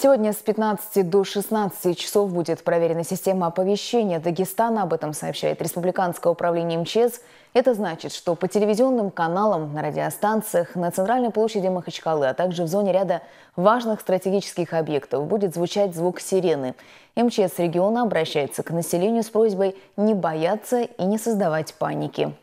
Сегодня с 15 до 16 часов будет проверена система оповещения Дагестана. Об этом сообщает Республиканское управление МЧС. Это значит, что по телевизионным каналам, на радиостанциях, на центральной площади Махачкалы, а также в зоне ряда важных стратегических объектов будет звучать звук сирены. МЧС региона обращается к населению с просьбой не бояться и не создавать паники.